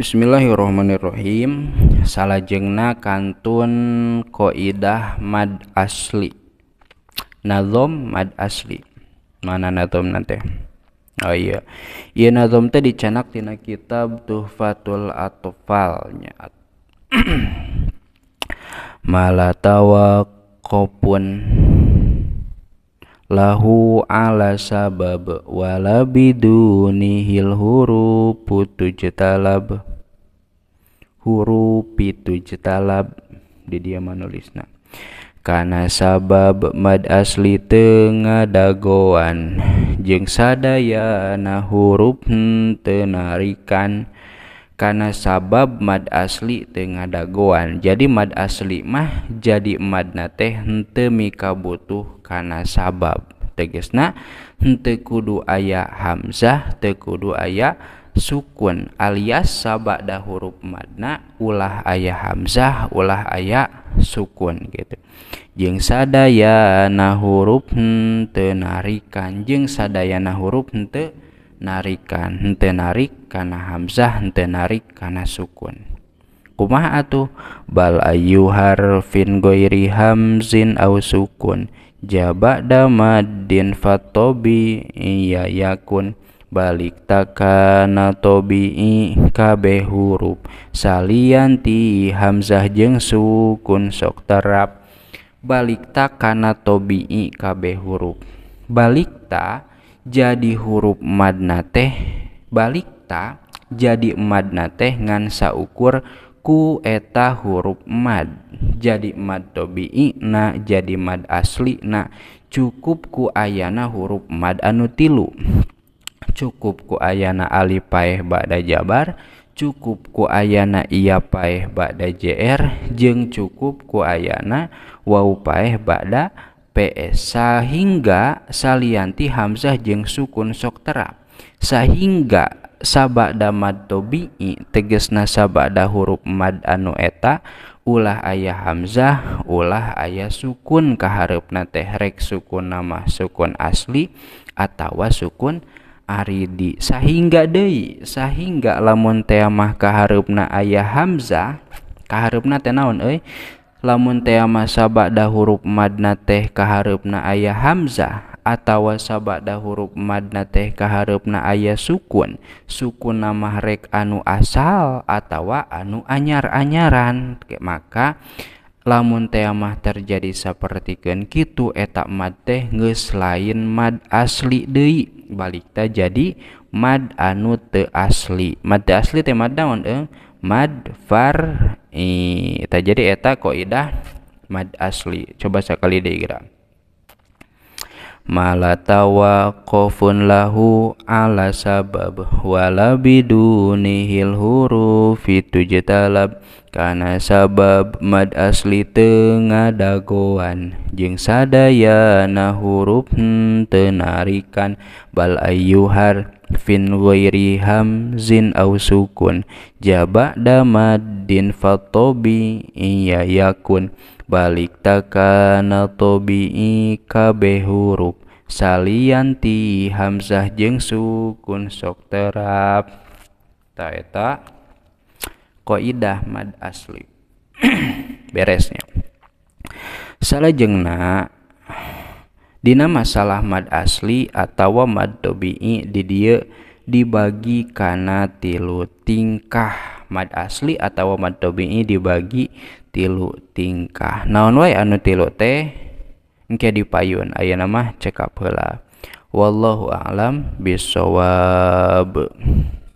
Bismillahirrohmanirrohim Salajengna kantun koidah mad asli nazom mad asli mana nazom nanti Oh iya iya nazom teh dicanak tina kitab tuhfatul atfalnya malatawa kopun lahu ala sabab wala bidunihil huruf putu jetalab huruf pitu celab di dia nulis karena sabab mad asli tengah dagoan jengsaana huruf tenarikan karena sabab mad asli Tendaggoan jadi mad asli mah jadi madna teh ente mika butuhkana sabab teges nah ntekudu aya hamzah tekudu aya, sukun alias dah huruf madna ulah ayah hamzah ulah ayah sukun gitu jeng sadaya nah huruf hente narikan jeng sadaya nah huruf hente narikan hente narik karena hamzah hente narik karena sukun kumah atuh bal ayu fin goiri hamzin au sukun jabak damadin fatobi iya yakun punya Balik takkana tobii kaB huruf saliananti Hamzah jeng sukun sok terapbaliklik tak kan tobiikabB hurufbaliklikta jadi huruf madna tehbaliklikta jadi madna teh ngansa ukur ku eta huruf mad jadi mad tobiina jadi mad asli na cukupku ayaana huruf Ma anutillu. Cuku ayana Ali Paeh Bada Jabar cukupku ayana ya payeh Bada j jeung cukupku ayana wauppaeh Bada PSA hingga salianti Hamzah je sukun sokterahin sabak damad Tobii teges nasabada huruf Madanueta ulah ayah Hamzah ulah ayah sukun ka haepna tehek sukun nama sukun asli atautawa sukun, Aridi sehingga Dei sehingga lamun teamah kaharupna ayah Hamzah kaharupna tenaon eh lamun teamah sabak huruf madna teh kaharupna ayah Hamzah atau sabada huruf madna teh kaharupna ayah sukun sukun nama rek anu asal atau anu anyar-anyaran maka lamun teamah terjadi seperti gen kitu etak mad teh nges lain mad asli Dei balik ta jadi mad anu te asli mad te asli teh mad naon eh mad far i ta jadi eta koidah mad asli coba sekali deh kira malatawa kofun lahu ala sabab wala bidunihil huruf itu jetalab karena sabab mad asli tengah dagoan Jeng sadaya na huruf tenarikan Bal ayuhar fin wairi hamzin au sukun Jaba damadin fatobi iya yakun Balik takana tobi kabeh huruf Salianti hamzah jeng sukun sok terap Taeta koidah mad asli beresnya Salah jengna dina masalah mad asli atau mad dobi'i di dia dibagi karena tilu tingkah mad asli atau mad dobi'i dibagi tilu tingkah naon wae anu tilu teh di dipayun ayo nama cekap heula wallahu a'lam bisawab